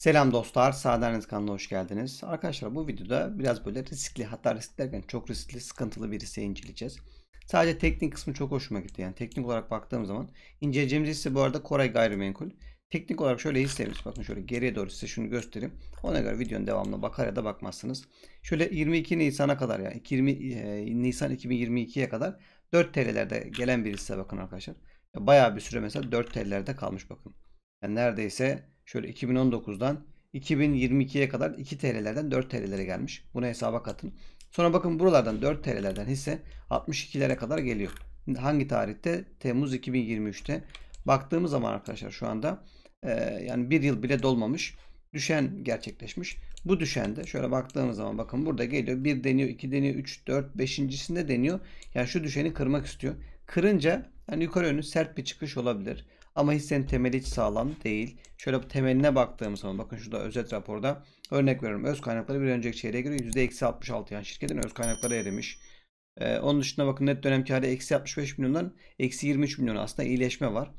Selam dostlar, Sağdeniz kanalına hoş geldiniz. Arkadaşlar bu videoda biraz böyle riskli, hatta riskli derken çok riskli, sıkıntılı bir hisse inceleyeceğiz. Sadece teknik kısmı çok hoşuma gitti. Yani teknik olarak baktığım zaman inceleyeceğimiz hisse bu arada Koray Gayrimenkul. Teknik olarak şöyle hissemiz. Bakın şöyle geriye doğru size şunu göstereyim. Ona göre videonun devamına bakar ya da bakmazsınız. Şöyle 22 Nisan'a kadar yani 20 e, Nisan 2022'ye kadar 4 TL'lerde gelen bir hisse bakın arkadaşlar. Bayağı bir süre mesela 4 TL'lerde kalmış bakın. Yani neredeyse Şöyle 2019'dan 2022'ye kadar 2 TL'lerden 4 TL'lere gelmiş. Bunu hesaba katın. Sonra bakın buralardan 4 TL'lerden hisse 62'lere kadar geliyor. Hangi tarihte? Temmuz 2023'te. Baktığımız zaman arkadaşlar şu anda e, yani bir yıl bile dolmamış. Düşen gerçekleşmiş. Bu düşende. şöyle baktığımız zaman bakın burada geliyor. 1 deniyor, 2 deniyor, 3, 4, 5.sinde deniyor. Yani şu düşeni kırmak istiyor. Kırınca yani yukarı yönlü sert bir çıkış olabilir. Ama hissenin temeli hiç sağlam değil. Şöyle bu temeline baktığım zaman bakın şurada özet raporda örnek veriyorum. Öz kaynakları bir önceki çeyreğe göre %-66 yani şirketin öz kaynakları erimiş. Ee, onun dışında bakın net dönem karı eksi 65 milyondan eksi 23 milyon aslında iyileşme var.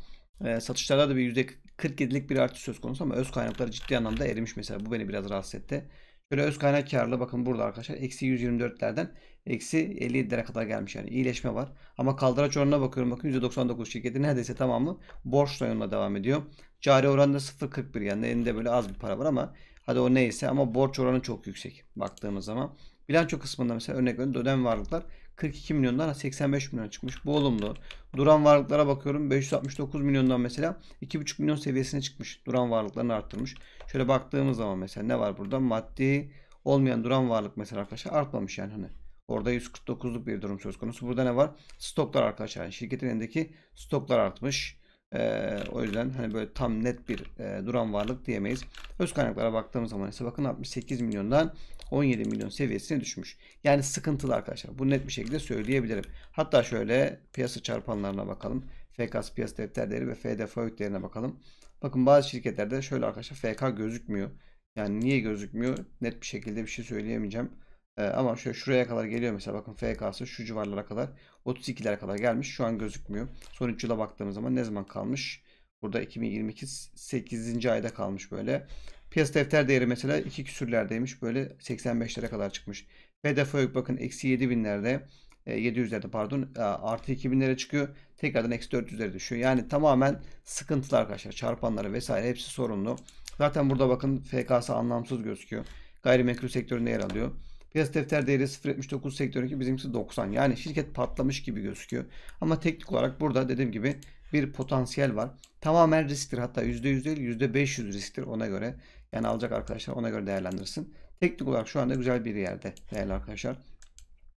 Ee, satışlarda da bir %47'lik bir artış söz konusu ama öz kaynakları ciddi anlamda erimiş mesela. Bu beni biraz rahatsız etti. Böyle öz kaynak karlı bakın burada arkadaşlar eksi 124'lerden eksi 50 kadar gelmiş yani iyileşme var. Ama kaldıraç oranına bakıyorum bakın %99 şirketi neredeyse tamamı borçla yoluna devam ediyor. Cari oranda 0.41 yani elinde böyle az bir para var ama hadi o neyse ama borç oranı çok yüksek baktığımız zaman. Bilanço kısmında mesela örnek veriyorum dönem varlıklar 42 milyondan 85 milyona çıkmış. Bu olumlu. Duran varlıklara bakıyorum 569 milyondan mesela 2,5 milyon seviyesine çıkmış. Duran varlıklarını arttırmış. Şöyle baktığımız zaman mesela ne var burada? Maddi olmayan duran varlık mesela arkadaşlar artmamış yani hani. Orada 149'luk bir durum söz konusu. Burada ne var? Stoklar arkadaşlar. Yani şirketin elindeki stoklar artmış. E, o yüzden hani böyle tam net bir e, duran varlık diyemeyiz. Öz kaynaklara baktığımız zaman ise bakın 68 milyondan 17 milyon seviyesine düşmüş. Yani sıkıntılı arkadaşlar. Bu net bir şekilde söyleyebilirim. Hatta şöyle piyasa çarpanlarına bakalım. FKS piyasa defter ve FDF FÖK değerine bakalım. Bakın bazı şirketlerde şöyle arkadaşlar FK gözükmüyor. Yani niye gözükmüyor? Net bir şekilde bir şey söyleyemeyeceğim ama şöyle şuraya kadar geliyor mesela bakın FK'sı şu civarlara kadar 32'lere kadar gelmiş. Şu an gözükmüyor. Son 3 yıla baktığımız zaman ne zaman kalmış? Burada 2022 8. ayda kalmış böyle. Piyasa defter değeri mesela 2 küsürlerdeymiş. Böyle 85'lere kadar çıkmış. BDFÖK bakın eksi 7 binlerde 700'lerde pardon artı 2000'lere çıkıyor. Tekrardan eksi 400'lere düşüyor. Yani tamamen sıkıntılı arkadaşlar. Çarpanları vesaire hepsi sorunlu. Zaten burada bakın FK'sı anlamsız gözüküyor. Gayrimenkul sektöründe yer alıyor. Piyasa defter değeri 0.79 sektördeki bizimkisi 90. Yani şirket patlamış gibi gözüküyor. Ama teknik olarak burada dediğim gibi bir potansiyel var. Tamamen risktir. Hatta %100 değil %500 risktir ona göre. Yani alacak arkadaşlar ona göre değerlendirsin. Teknik olarak şu anda güzel bir yerde değerli arkadaşlar.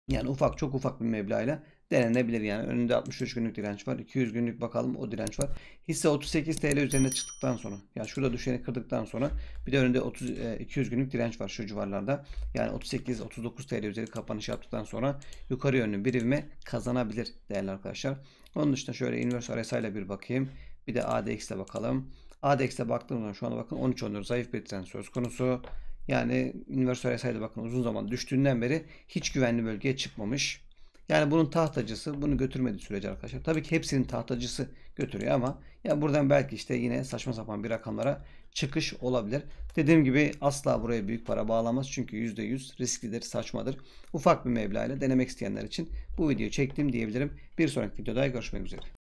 Yani ufak çok ufak bir meblağ ile denenebilir yani. Önünde 63 günlük direnç var. 200 günlük bakalım o direnç var. Hisse 38 TL üzerine çıktıktan sonra yani şurada düşeni kırdıktan sonra bir de önünde 30 200 e, günlük direnç var şu civarlarda. Yani 38 39 TL üzeri kapanış yaptıktan sonra yukarı yönlü bir ivme kazanabilir değerli arkadaşlar. Onun dışında şöyle inverse RSI ile bir bakayım. Bir de ADX bakalım. ADX'e baktığımızda şu anda bakın 13 14 zayıf bir trend söz konusu. Yani inverse RSI'de bakın uzun zaman düştüğünden beri hiç güvenli bölgeye çıkmamış. Yani bunun tahtacısı bunu götürmedi sürece arkadaşlar. Tabii ki hepsinin tahtacısı götürüyor ama ya buradan belki işte yine saçma sapan bir rakamlara çıkış olabilir. Dediğim gibi asla buraya büyük para bağlamaz. Çünkü %100 risklidir, saçmadır. Ufak bir meblağ ile denemek isteyenler için bu videoyu çektim diyebilirim. Bir sonraki videoda görüşmek üzere.